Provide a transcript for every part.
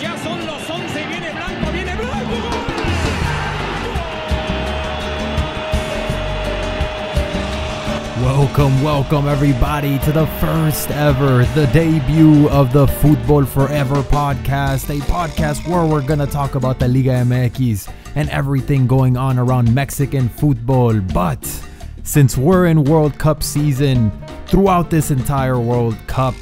ya son los 11, viene Blanco, viene Blanco. Welcome, welcome everybody to the first ever, the debut of the Football Forever podcast, a podcast where we're gonna talk about the Liga MX and everything going on around Mexican football. But since we're in World Cup season, throughout this entire World Cup,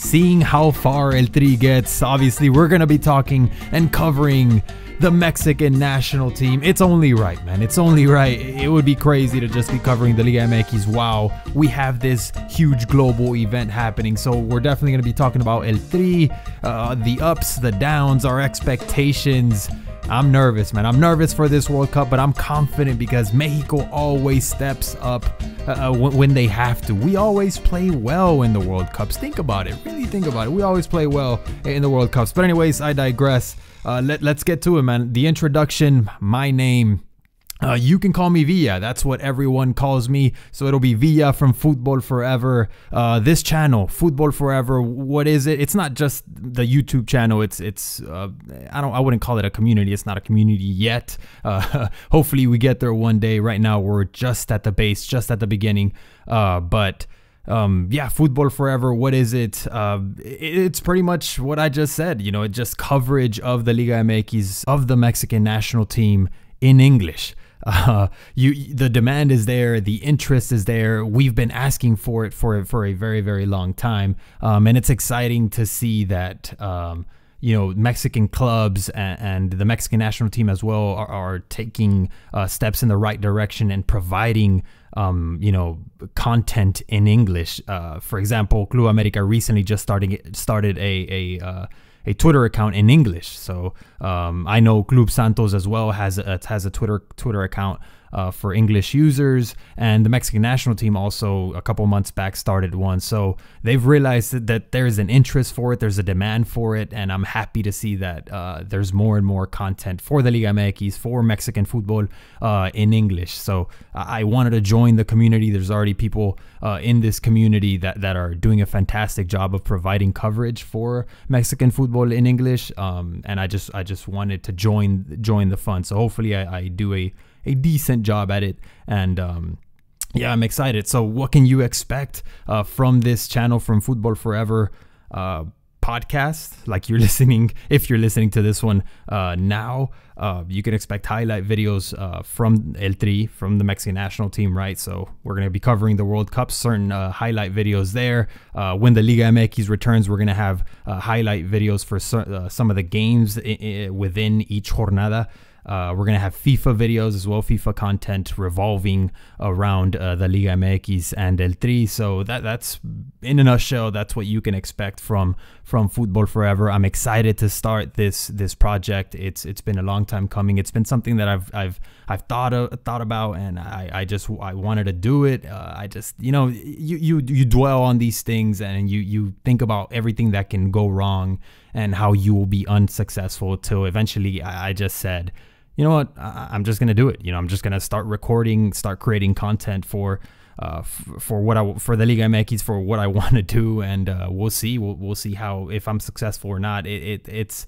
seeing how far El Tri gets, obviously, we're gonna be talking and covering the Mexican national team. It's only right, man. It's only right. It would be crazy to just be covering the Liga MX. Wow, we have this huge global event happening. So we're definitely going to be talking about El Tri, uh, the ups, the downs, our expectations. I'm nervous, man. I'm nervous for this World Cup, but I'm confident because Mexico always steps up uh, uh when they have to. We always play well in the World Cups. Think about it. Really think about it. We always play well in the World Cups. But, anyways, I digress. Uh, let, let's get to it, man. The introduction, my name uh, you can call me Villa. That's what everyone calls me. So it'll be Villa from Football Forever. Uh, this channel, Football Forever. What is it? It's not just the YouTube channel. It's it's. Uh, I don't. I wouldn't call it a community. It's not a community yet. Uh, hopefully we get there one day. Right now we're just at the base, just at the beginning. Uh, but um, yeah, football forever. What is it? Uh, it's pretty much what I just said. You know, it's just coverage of the Liga MX of the Mexican national team in English uh, you the demand is there, the interest is there. We've been asking for it for for a very very long time, um, and it's exciting to see that. Um, you know Mexican clubs and, and, the Mexican national team as well are, are taking uh, steps in the right direction and providing um, you know content in English. Uh, for example, Club America recently just starting started a a uh, a Twitter account in English. So um, I know Club Santos as well has a, has a Twitter Twitter account uh, for English users. And the Mexican national team also a couple months back started one. So they've realized that, that there is an interest for it, there's a demand for it, and I'm happy to see that uh, there's more and more content for the Liga MX, for Mexican football uh, in English. So I wanted to join the community. There's already people uh, in this community that, that are doing a fantastic job of providing coverage for Mexican football in English. Um, and I just I just wanted to join join the fun. So hopefully I, I do a a decent job at it. And um, yeah, I'm excited. So, what can you expect uh, from this channel, from Football Forever? Uh, podcast like you're listening if you're listening to this one uh, now uh, you can expect highlight videos uh, from el tri from the mexican national team right so we're going to be covering the world cup certain uh, highlight videos there uh, when the liga mx returns we're going to have uh, highlight videos for some of the games within each jornada uh, we're going to have FIFA videos as well, FIFA content revolving around uh, the Liga MX and El Tri. So that that's in a nutshell, that's what you can expect from from Football Forever. I'm excited to start this this project. It's it's been a long time coming. It's been something that I've I've I've thought of, uh, thought about, and I, I just I wanted to do it. Uh, I just you know you you you dwell on these things and you you think about everything that can go wrong and how you will be unsuccessful. Till eventually, I, I just said, you know what, I, I'm just gonna do it. You know, I'm just gonna start recording, start creating content for uh, f- for what I for the Liga MX for what I want to do, and uh, we'll see. We'll, we'll see how if I'm successful or not. It, it it's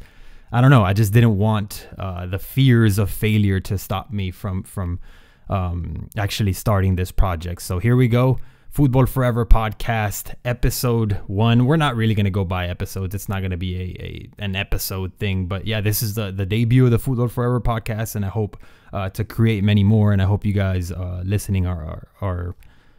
I don't know. I just didn't want uh, the fears of failure to stop me from from um, actually starting this project. So here we go. Football Forever podcast, episode one. We're not really going to go by episodes. It's not going to be a, a, an episode thing, but yeah, this is the the debut of the Football Forever podcast, and I hope uh, to create many more. And I hope you guys uh, listening are, are, are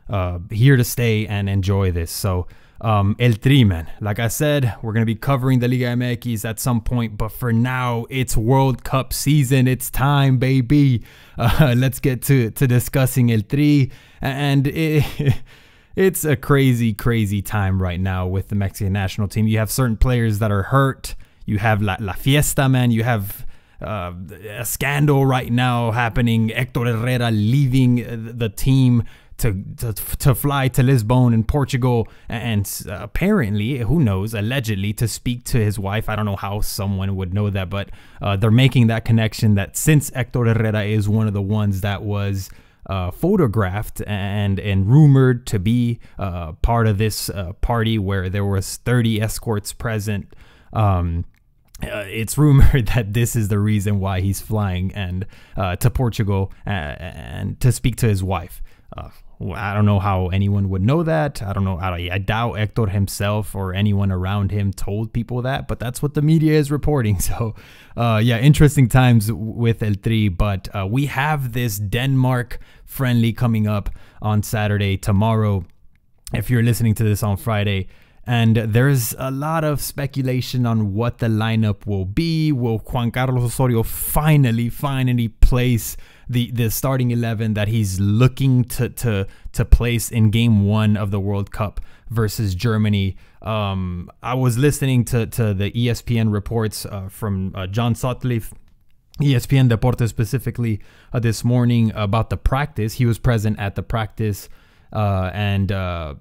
uh, here to stay and enjoy this. So, um, El man. Like I said, we're going to be covering the Liga MX at some point, but for now, it's World Cup season. It's time, baby. Uh, let's get to, to discussing El Tri. And it, it's a crazy, crazy time right now with the Mexican national team. You have certain players that are hurt. You have La, La Fiesta, man. You have. Uh, a scandal right now happening. Hector Herrera leaving uh, the team to, to, to fly to Lisbon in Portugal and apparently, who knows, allegedly to speak to his wife. I don't know how someone would know that, but uh, they're making that connection that since Hector Herrera is one of the ones that was uh, photographed and and rumored to be uh, part of this uh, party where there was 30 escorts present. Um, uh, it's rumored that this is the reason why he's flying and uh, to Portugal and, uh, and to speak to his wife. Uh, I don't know how anyone would know that. I don't know. I, I doubt Hector himself or anyone around him told people that, but that's what the media is reporting. So, uh, yeah, interesting times with El Tri. But uh, we have this Denmark friendly coming up on Saturday, tomorrow. If you're listening to this on Friday, and there's a lot of speculation on what the lineup will be. Will Juan Carlos Osorio finally, finally place the, the starting 11 that he's looking to, to, to place in game one of the World Cup versus Germany? Um, I was listening to, to the ESPN reports uh, from uh, John Sutcliffe. ESPN Deportes specifically uh, this morning about the practice. He was present at the practice, uh, and uh,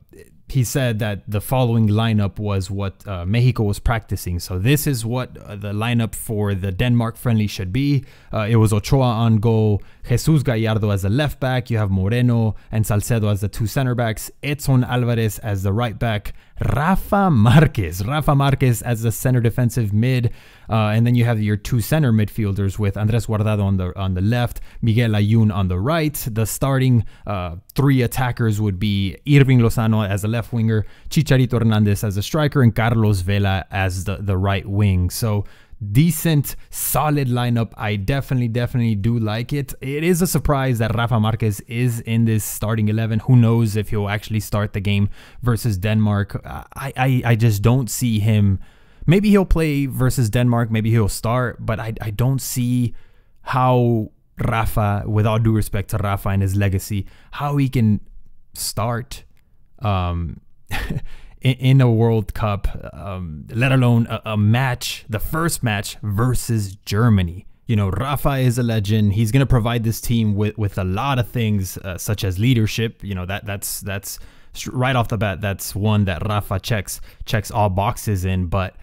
he said that the following lineup was what uh, Mexico was practicing. So this is what uh, the lineup for the Denmark friendly should be. Uh, it was Ochoa on goal, Jesus Gallardo as the left back, you have Moreno and Salcedo as the two center backs, Edson Alvarez as the right back, Rafa Marquez. Rafa Marquez as the center defensive mid. Uh, and then you have your two center midfielders with Andres Guardado on the on the left, Miguel Ayun on the right. The starting uh, three attackers would be Irving Lozano as a left winger, Chicharito Hernandez as a striker, and Carlos Vela as the, the right wing. So decent, solid lineup. I definitely, definitely do like it. It is a surprise that Rafa Marquez is in this starting 11. Who knows if he'll actually start the game versus Denmark. I, I, I just don't see him. Maybe he'll play versus Denmark. Maybe he'll start, but I, I don't see how Rafa, with all due respect to Rafa and his legacy, how he can start. Um, in, a World Cup, um, let alone a, a match, the first match versus Germany you know, Rafa is a legend. He's going to provide this team with, with a lot of things, uh, such as leadership. You know, that that's that's right off the bat. That's one that Rafa checks checks all boxes in. But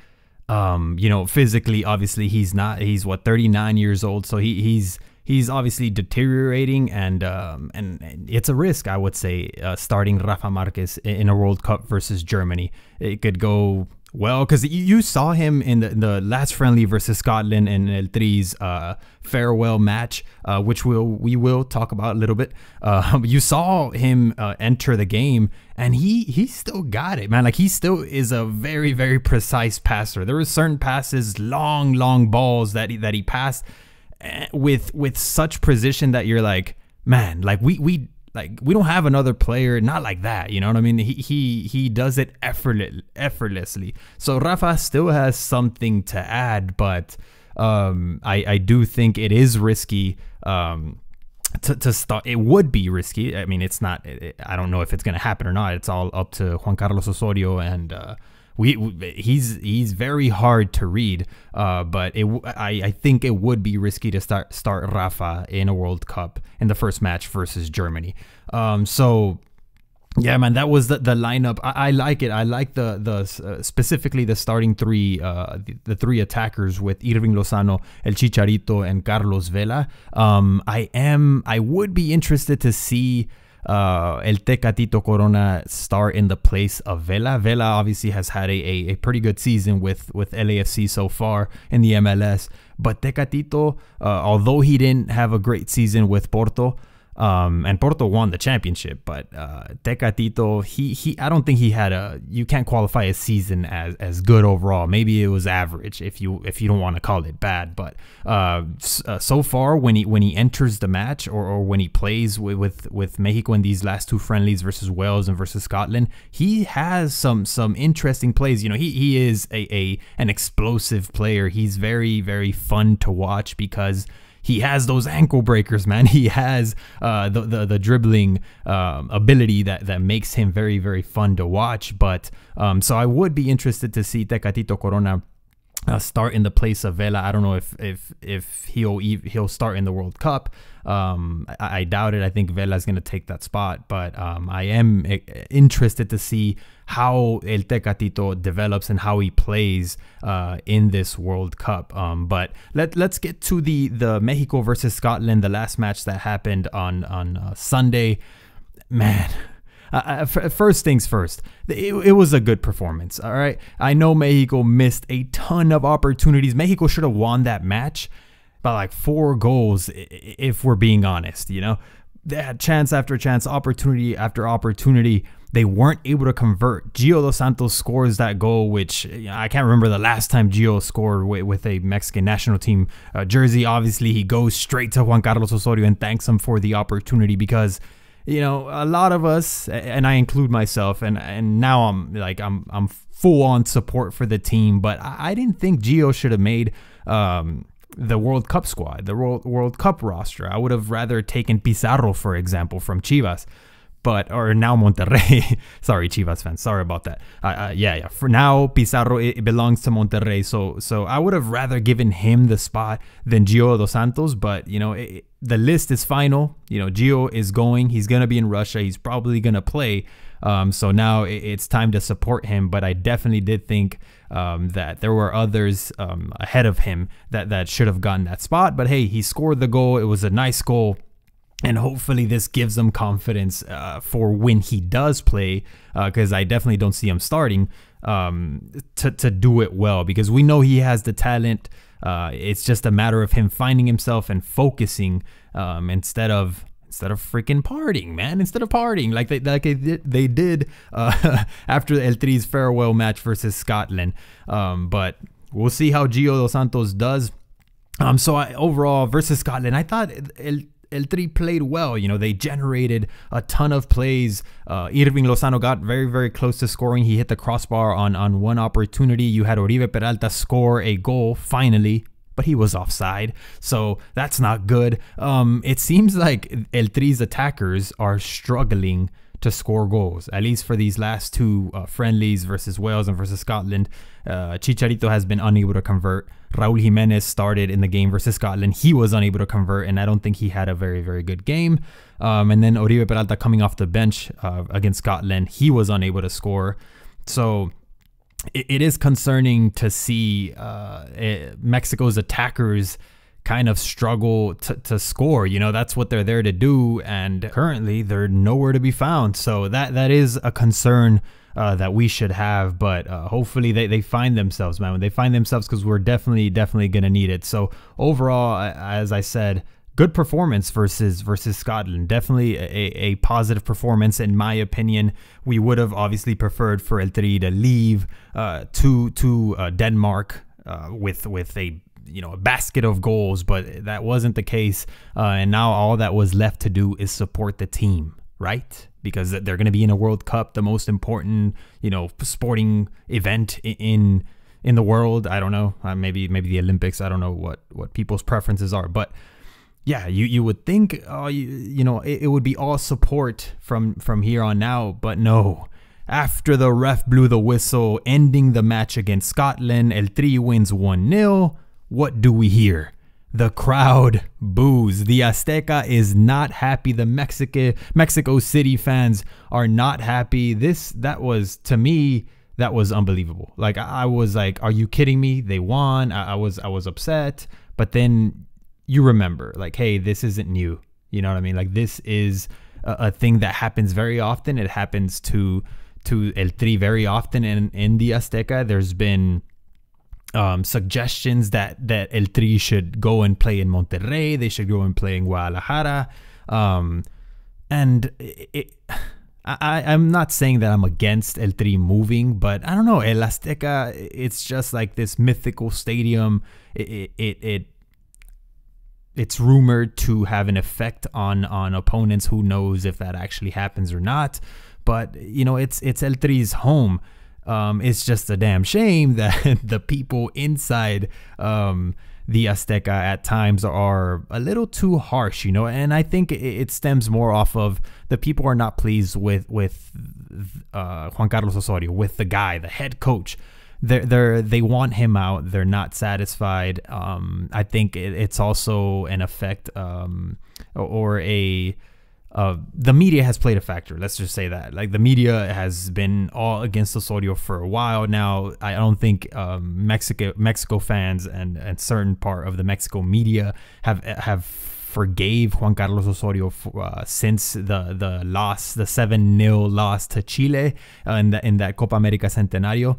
um, you know, physically, obviously, he's not. He's what 39 years old, so he he's he's obviously deteriorating, and um, and, it's a risk, I would say, uh, starting Rafa Marquez in a World Cup versus Germany. It could go well, because you saw him in the, in the, last friendly versus Scotland in El Tri's uh, farewell match, uh, which we'll, we will talk about a little bit. Uh, you saw him uh, enter the game, and he he still got it, man. Like he still is a very very precise passer. There were certain passes, long long balls that he, that he passed Eh, with with such precision that you're like, man, like we we like we don't have another player not like that. You know what I mean? He he he does it effortless, effortlessly. So Rafa still has something to add, but um, I I do think it is risky. Um, to, to start it would be risky i mean it's not it, i don't know if it's going to happen or not it's all up to juan carlos osorio and uh, we he's he's very hard to read. Uh, but it, I I think it would be risky to start start Rafa in a World Cup in the first match versus Germany. Um, so yeah, man, that was the, the lineup. I, I like it. I like the the uh, specifically the starting three, uh, the, the, three attackers with Irving Lozano, El Chicharito, and Carlos Vela. Um, I am. I would be interested to see uh, El Tecatito Corona start in the place of Vela. Vela obviously has had a, a, a, pretty good season with, with LAFC so far in the MLS. But Tecatito, uh, although he didn't have a great season with Porto, um, and Porto won the championship, but uh, Tecatito, he he, I don't think he had a. You can't qualify a season as as good overall. Maybe it was average if you if you don't want to call it bad. But uh, uh so far, when he when he enters the match or, or when he plays with, with with Mexico in these last two friendlies versus Wales and versus Scotland, he has some some interesting plays. You know, he he is a, a an explosive player. He's very very fun to watch because. He has those ankle breakers, man. He has uh, the, the, the dribbling um, ability that that makes him very very fun to watch. But um, so I would be interested to see Tecatito Corona uh, start in the place of Vela. I don't know if if if he'll he'll start in the World Cup. Um, I, I, doubt it. I think Vela is going to take that spot, but um, I am eh, interested to see how El Tecatito develops and how he plays uh, in this World Cup. Um, but let let's get to the the Mexico versus Scotland, the last match that happened on on uh, Sunday. Man, uh, uh first things first, it, it, was a good performance. All right. I know Mexico missed a ton of opportunities. Mexico should have won that match by like four goals, if we're being honest. You know, they had chance after chance, opportunity after opportunity. They weren't able to convert. Gio Los Santos scores that goal, which you know, I can't remember the last time Gio scored with, with a Mexican national team uh, jersey. Obviously, he goes straight to Juan Carlos Osorio and thanks him for the opportunity because you know, a lot of us, and I include myself, and and now I'm like I'm I'm full on support for the team, but I, I didn't think Gio should have made. Um, the World Cup squad, the World, World Cup roster. I would have rather taken Pizarro, for example, from Chivas but or now Monterrey. sorry, Chivas fans. Sorry about that. Uh, uh, yeah, yeah. For now, Pizarro it, belongs to Monterrey. So, so I would have rather given him the spot than Gio dos Santos. But you know, it, the list is final. You know, Gio is going. He's gonna be in Russia. He's probably gonna play. Um, so now it, it's time to support him. But I definitely did think um, that there were others um, ahead of him that that should have gotten that spot. But hey, he scored the goal. It was a nice goal and hopefully this gives him confidence uh, for when he does play because uh, i definitely don't see him starting um, to, to do it well because we know he has the talent uh, it's just a matter of him finding himself and focusing um, instead of instead of freaking partying, man. Instead of partying like they like they did, uh, after El Tri's farewell match versus Scotland. Um, but we'll see how Gio dos Santos does. Um, so I, overall versus Scotland, I thought El El Tri played well. You know, they generated a ton of plays. Uh, Irving Lozano got very, very close to scoring. He hit the crossbar on, on one opportunity. You had Oribe Peralta score a goal finally but he was offside, so that's not good. Um, it seems like El Tri's attackers are struggling to score goals, at least for these last two uh, friendlies versus Wales and versus Scotland. Uh, Chicharito has been unable to convert. Raul Jimenez started in the game versus Scotland. He was unable to convert, and I don't think he had a very, very good game. Um, and then Oribe Peralta coming off the bench uh, against Scotland, he was unable to score. So it, it is concerning to see uh, it, eh, Mexico's attackers kind of struggle to, to score. You know, that's what they're there to do. And currently, they're nowhere to be found. So that that is a concern uh, that we should have. But uh, hopefully they, they find themselves, man. When they find themselves, because we're definitely definitely gonna need it. So overall, as I said, good performance versus versus Scotland. Definitely a, a, positive performance in my opinion. We would have obviously preferred for El Tri to leave uh, to to uh, Denmark uh, with with a you know a basket of goals, but that wasn't the case. Uh, and now all that was left to do is support the team, right? because they're going to be in a World Cup, the most important, you know, sporting event in in the world. I don't know, uh, maybe maybe the Olympics. I don't know what what people's preferences are, but yeah, you you would think, oh, you, you know, it, it would be all support from from here on now, but no. After the ref blew the whistle, ending the match against Scotland, El Tri wins 1 0. What do we hear? The crowd boos. The Azteca is not happy. The Mexica, Mexico City fans are not happy. This, that was, to me, that was unbelievable. Like, I, was like, are you kidding me? They won. I, I was, I was upset. But then you remember, like, hey, this isn't new. You know what I mean? Like, this is a, a thing that happens very often. It happens to, to El Tri very often. And in the Azteca, there's been um, suggestions that that El Tri should go and play in Monterrey. They should go and play in Guadalajara. Um, and it, I, I'm not saying that I'm against El Tri moving, but I don't know. El Azteca, it's just like this mythical stadium. It, it, it, it it's rumored to have an effect on on opponents. Who knows if that actually happens or not? But you know, it's it's El Tri's home um, it's just a damn shame that the people inside um, the Azteca at times are a little too harsh, you know. And I think it stems more off of the people are not pleased with with uh, Juan Carlos Osorio, with the guy, the head coach. They're, they're they want him out. They're not satisfied. Um, I think it, it's also an effect um, or a uh, the media has played a factor. Let's just say that. Like the media has been all against Osorio for a while now. I don't think um, Mexico Mexico fans and and certain part of the Mexico media have have forgave Juan Carlos Osorio uh, since the the loss, the seven 0 loss to Chile uh, in, the, in that Copa America Centenario.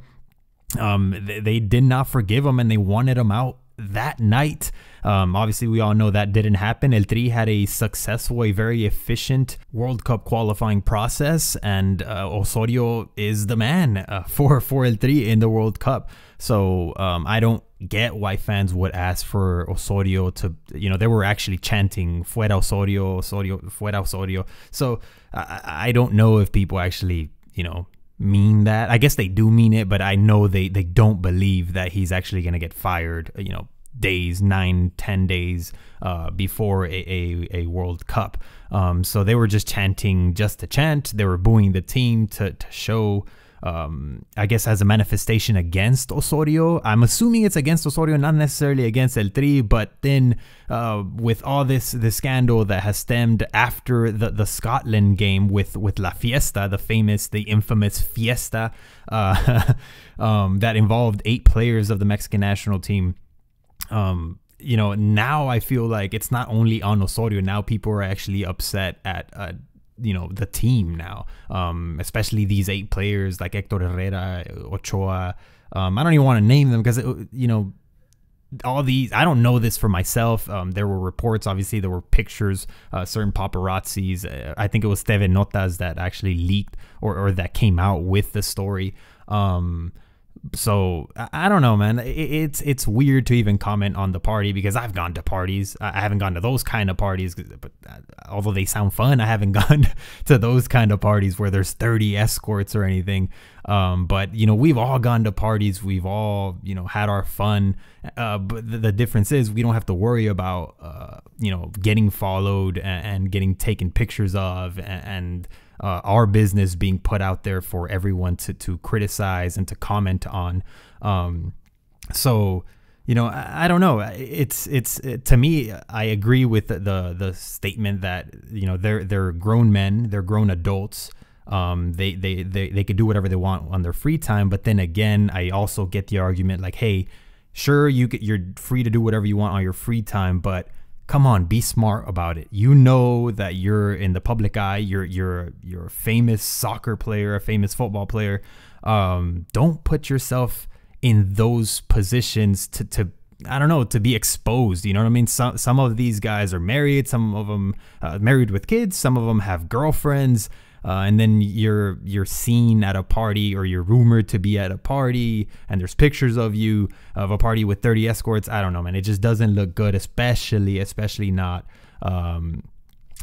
Um, they, they did not forgive him and they wanted him out that night. Um, obviously, we all know that didn't happen. El Tri had a successful, a very efficient World Cup qualifying process, and uh, Osorio is the man uh, for for El Tri in the World Cup. So um, I don't get why fans would ask for Osorio to, you know, they were actually chanting "Fuera Osorio, Osorio, Fuera Osorio." So I, I don't know if people actually, you know, mean that. I guess they do mean it, but I know they they don't believe that he's actually going to get fired. You know, days, nine, ten days uh, before a, a, a, World Cup. Um, so they were just chanting just to chant. They were booing the team to, to show, um, I guess, as a manifestation against Osorio. I'm assuming it's against Osorio, not necessarily against El Tri, but then uh, with all this the scandal that has stemmed after the, the Scotland game with, with La Fiesta, the famous, the infamous Fiesta uh, um, that involved eight players of the Mexican national team um, you know, now I feel like it's not only on Osorio. Now people are actually upset at, uh, you know, the team now, um, especially these eight players like Hector Herrera, Ochoa. Um, I don't even want to name them because, you know, all these i don't know this for myself um, there were reports obviously there were pictures uh, certain paparazzis uh, i think it was Steven notas that actually leaked or, or that came out with the story um, so I don't know, man. It's it's weird to even comment on the party because I've gone to parties. I haven't gone to those kind of parties, but uh, although they sound fun, I haven't gone to those kind of parties where there's 30 escorts or anything. Um, but you know, we've all gone to parties. We've all you know had our fun. Uh, but the, the, difference is we don't have to worry about uh, you know getting followed and, and, getting taken pictures of and, and uh, our business being put out there for everyone to to criticize and to comment on. Um, so you know I, I, don't know it's it's it, to me i agree with the, the, the statement that you know they're they're grown men they're grown adults um, they, they they they could do whatever they want on their free time but then again i also get the argument like hey sure you could, you're free to do whatever you want on your free time but come on, be smart about it. You know that you're in the public eye. You're you're you're a famous soccer player, a famous football player. Um, don't put yourself in those positions to to I don't know to be exposed. You know what I mean? Some some of these guys are married. Some of them uh, married with kids. Some of them have girlfriends uh, and then you're you're seen at a party or you're rumored to be at a party, and there's pictures of you of a party with 30 escorts. I don't know, man. It just doesn't look good, especially especially not. Um,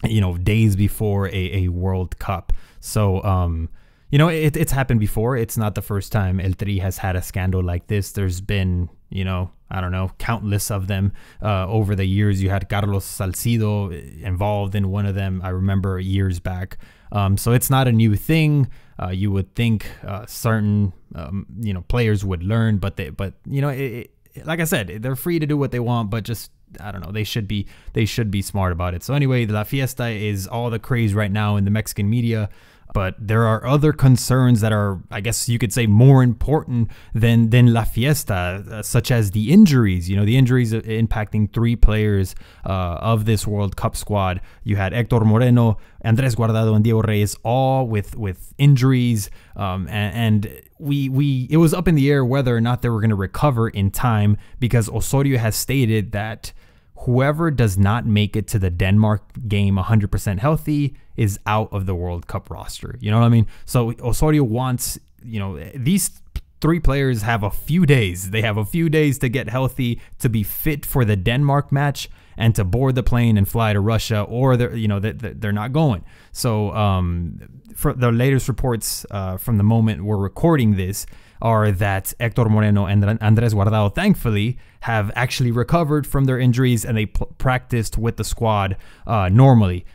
you know, days before a, a World Cup. So, um, you know, it, it's happened before. It's not the first time El Tri has had a scandal like this. There's been, you know, I don't know, countless of them uh, over the years. You had Carlos Salcido involved in one of them. I remember years back. Um, so it's not a new thing. Uh, you would think uh, certain um, you know players would learn, but they but you know it, it, like I said, they're free to do what they want, but just I don't know. They should be they should be smart about it. So anyway, the La Fiesta is all the craze right now in the Mexican media. But there are other concerns that are, I guess you could say, more important than, than La Fiesta, uh, such as the injuries. You know, the injuries uh, impacting three players uh, of this World Cup squad. You had Hector Moreno, Andres Guardado, and Diego Reyes, all with, with injuries. Um, and, and we we it was up in the air whether or not they were going to recover in time because Osorio has stated that whoever does not make it to the Denmark game 100% healthy is out of the World Cup roster. You know what I mean? So Osorio wants, you know, these three players have a few days. They have a few days to get healthy, to be fit for the Denmark match, and to board the plane and fly to Russia, or they're you know they're not going. So um, for the latest reports uh, from the moment we're recording this are that Hector Moreno and Andres Guardado, thankfully, have actually recovered from their injuries and they practiced with the squad uh, normally.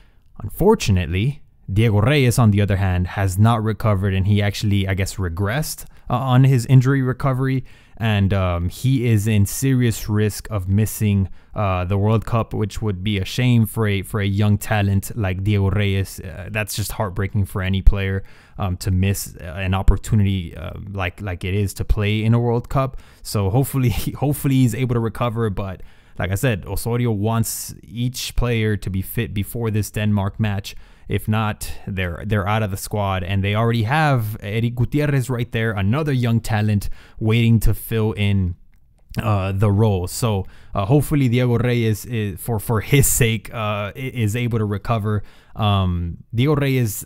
Unfortunately, Diego Reyes, on the other hand, has not recovered and he actually, I guess, regressed uh, on his injury recovery, and um, he is in serious risk of missing uh, the World Cup, which would be a shame for a for a young talent like Diego Reyes. Uh, that's just heartbreaking for any player um, to miss uh, an opportunity uh, like like it is to play in a World Cup. So hopefully, hopefully he's able to recover, but like I said, Osorio wants each player to be fit before this Denmark match if not, they're they're out of the squad, and they already have Eric Gutierrez right there, another young talent waiting to fill in uh, the role. So uh, hopefully Diego Reyes is, for for his sake uh, is able to recover. Um, Diego Reyes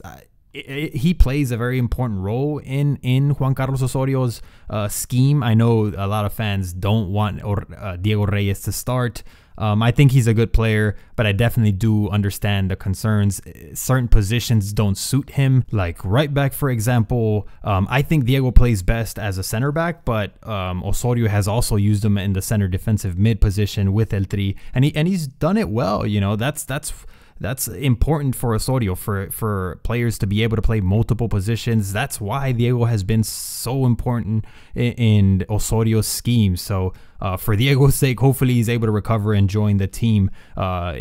it, he plays a very important role in in Juan Carlos Osorio's uh, scheme. I know a lot of fans don't want or, uh, Diego Reyes to start. Um, I think he's a good player, but I definitely do understand the concerns. Uh, certain positions don't suit him, like right back, for example. Um, I think Diego plays best as a center back, but um, Osorio has also used him in the center defensive mid position with El Tri, and he and he's done it well. You know, that's that's that's important for Osorio for for players to be able to play multiple positions. That's why Diego has been so important in, in Osorio's scheme. So uh, for Diego's sake, hopefully he's able to recover and join the team uh,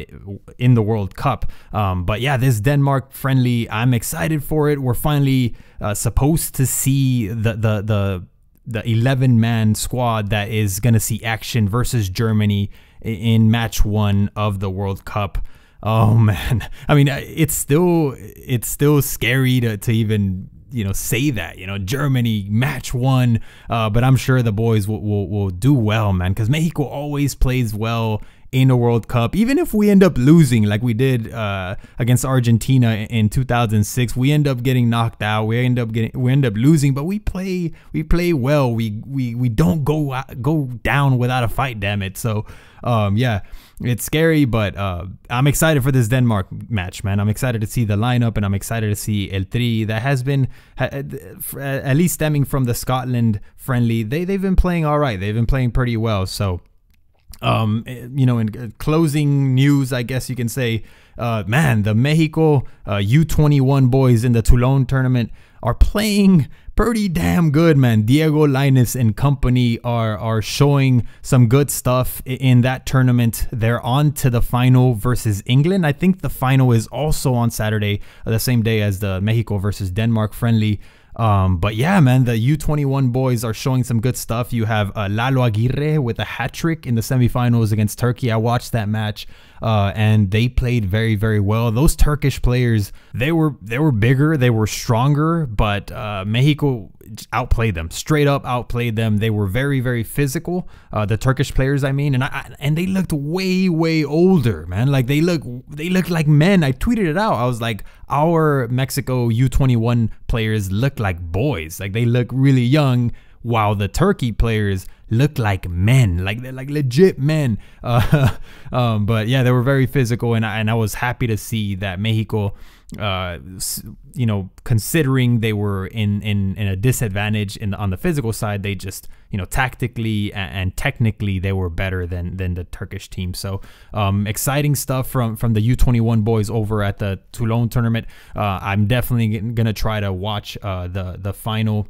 in the World Cup. Um, but yeah, this Denmark friendly, I'm excited for it. We're finally uh, supposed to see the the the the 11 man squad that is going to see action versus Germany in match one of the World Cup oh man i mean uh, it's still it's still scary to, to even you know say that you know germany match one uh, but i'm sure the boys will, will, will do well man because mexico always plays well in a World Cup, even if we end up losing like we did uh, against Argentina in 2006, we end up getting knocked out. We end up getting we end up losing, but we play we play well. We we we don't go go down without a fight. Damn it! So um, yeah, it's scary, but uh, I'm excited for this Denmark match, man. I'm excited to see the lineup, and I'm excited to see El Tri that has been uh, uh, at least stemming from the Scotland friendly. They they've been playing all right. They've been playing pretty well. So um, eh, you know, in uh, closing news, I guess you can say, uh, man, the Mexico uh, U21 boys in the Toulon tournament are playing pretty damn good, man. Diego Linus and company are are showing some good stuff in that tournament. They're on to the final versus England. I think the final is also on Saturday, uh, the same day as the Mexico versus Denmark friendly. Um, but yeah, man, the U21 boys are showing some good stuff. You have uh, Lalo Aguirre with a hat trick in the semifinals against Turkey. I watched that match uh, and they played very very well. Those Turkish players they were they were bigger, they were stronger, but uh, Mexico outplayed them straight up outplayed them they were very very physical uh, the turkish players i mean and I, and they looked way way older man like they look they looked like men i tweeted it out i was like our mexico u21 players look like boys like they look really young while the turkey players Look like men, like they're like legit men. Uh, um, but yeah, they were very physical, and I, and I was happy to see that Mexico, uh, you know, considering they were in in, in a disadvantage in the, on the physical side, they just you know tactically and, technically they were better than than the Turkish team. So um, exciting stuff from from the U21 boys over at the Toulon tournament. Uh, I'm definitely gonna try to watch uh, the the final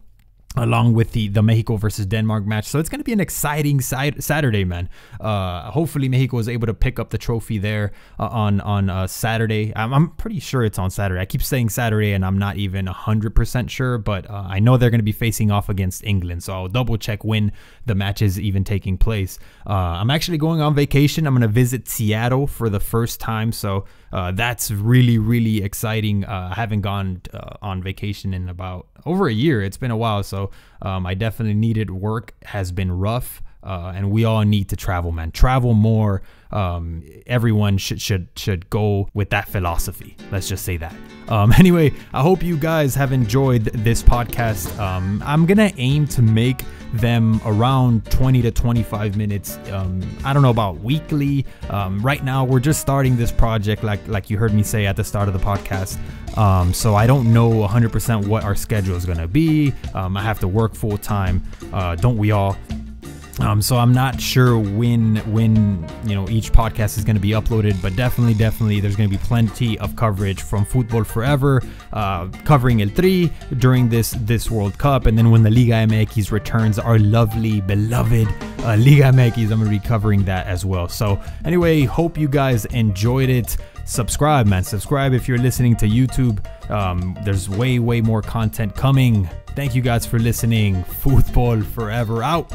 along with the the Mexico versus Denmark match. So it's going to be an exciting side, Saturday, man. Uh, hopefully Mexico is able to pick up the trophy there uh, on on uh, Saturday. I'm, I'm, pretty sure it's on Saturday. I keep saying Saturday, and I'm not even 100% sure, but uh, I know they're going to be facing off against England. So I'll double check when the match is even taking place. Uh, I'm actually going on vacation. I'm going to visit Seattle for the first time. So uh, that's really really exciting. Uh, I haven't gone uh, on vacation in about over a year. It's been a while, so um, I definitely needed work. Has been rough. Uh, and we all need to travel, man. Travel more. Um, everyone should should should go with that philosophy. Let's just say that. Um, anyway, I hope you guys have enjoyed this podcast. Um, I'm gonna aim to make them around 20 to 25 minutes. Um, I don't know about weekly. Um, right now, we're just starting this project, like like you heard me say at the start of the podcast. Um, so I don't know 100% what our schedule is going to be. Um, I have to work full time. Uh, don't we all? Um, so I'm not sure when when you know each podcast is going to be uploaded, but definitely, definitely, there's going to be plenty of coverage from Football Forever, uh, covering El Tri during this this World Cup, and then when the Liga MX returns, our lovely beloved uh, Liga MX, I'm going to be covering that as well. So anyway, hope you guys enjoyed it subscribe, man. Subscribe if you're listening to YouTube. Um, there's way, way more content coming. Thank you guys for listening. Football forever out.